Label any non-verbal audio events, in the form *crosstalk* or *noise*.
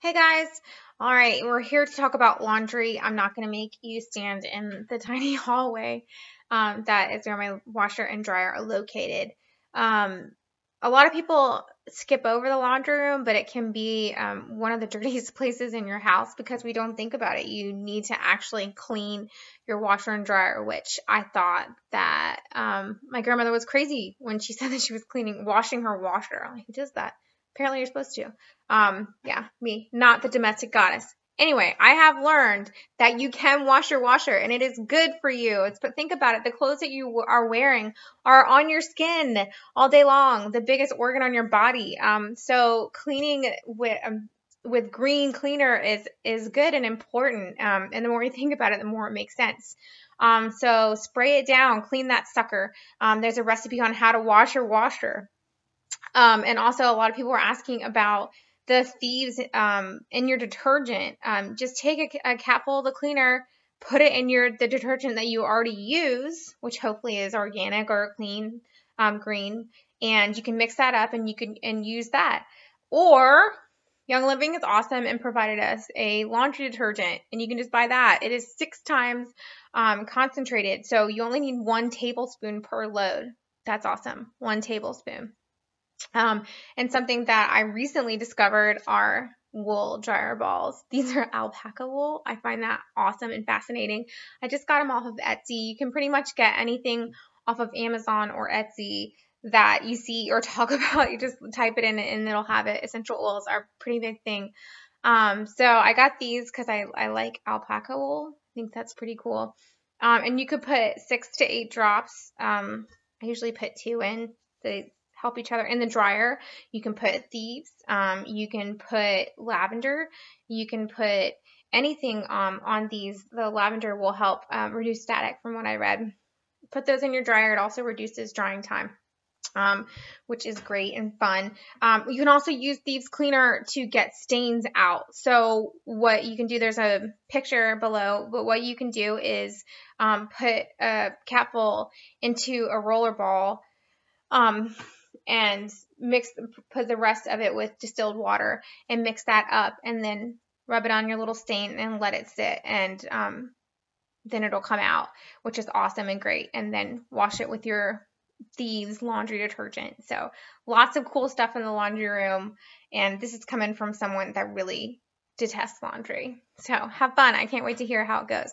Hey guys, all right, we're here to talk about laundry. I'm not going to make you stand in the *laughs* tiny hallway um, that is where my washer and dryer are located. Um, a lot of people skip over the laundry room, but it can be um, one of the *laughs* dirtiest places in your house because we don't think about it. You need to actually clean your washer and dryer, which I thought that um, my grandmother was crazy when she *laughs* said that she was cleaning, washing her washer. I'm like, who does that? Apparently, you're supposed to. Um, yeah, me, not the domestic goddess. Anyway, I have learned that you can wash your washer and it is good for you. It's, but think about it. The clothes that you are wearing are on your skin all day long, the biggest organ on your body. Um, so cleaning with, um, with green cleaner is, is good and important. Um, and the more you think about it, the more it makes sense. Um, so spray it down, clean that sucker. Um, there's a recipe on how to wash your washer. Um, and also, a lot of people were asking about the thieves um, in your detergent. Um, just take a, a capful of the cleaner, put it in your the detergent that you already use, which hopefully is organic or clean, um, green, and you can mix that up and you can and use that. Or Young Living is awesome and provided us a laundry detergent, and you can just buy that. It is six times um, concentrated, so you only need one tablespoon per load. That's awesome. One tablespoon. Um, and something that I recently discovered are wool dryer balls. *laughs* These are alpaca wool. I find that awesome and fascinating. I just got them off of Etsy. You can pretty much get anything off of Amazon or Etsy that you see or *laughs* talk about. You just type it in and it'll have it. Essential oils are a pretty big thing. Um, so I got these because I, I like alpaca wool. I think that's pretty cool. Um, and you could put six to eight drops. Um, I usually put two in. the help each other. In the dryer, you can put thieves, um, you can put lavender, you can put anything um, on these. The lavender will help um, reduce static, from what I read. Put those in your dryer. It also reduces drying time. Um, which is great and fun. Um, you can also use Thieves Cleaner to get stains out. So what you can do, there's a picture below, but what you can do is um, put a cat into a roller ball um, and mix put the rest of it with distilled water and mix that up and then rub it on your little stain and let it sit and um, then it'll come out which is awesome and great and then wash it with your thieves laundry detergent so lots of cool stuff in the laundry room and this is coming from someone that really detests laundry so have fun i can't wait to hear how it goes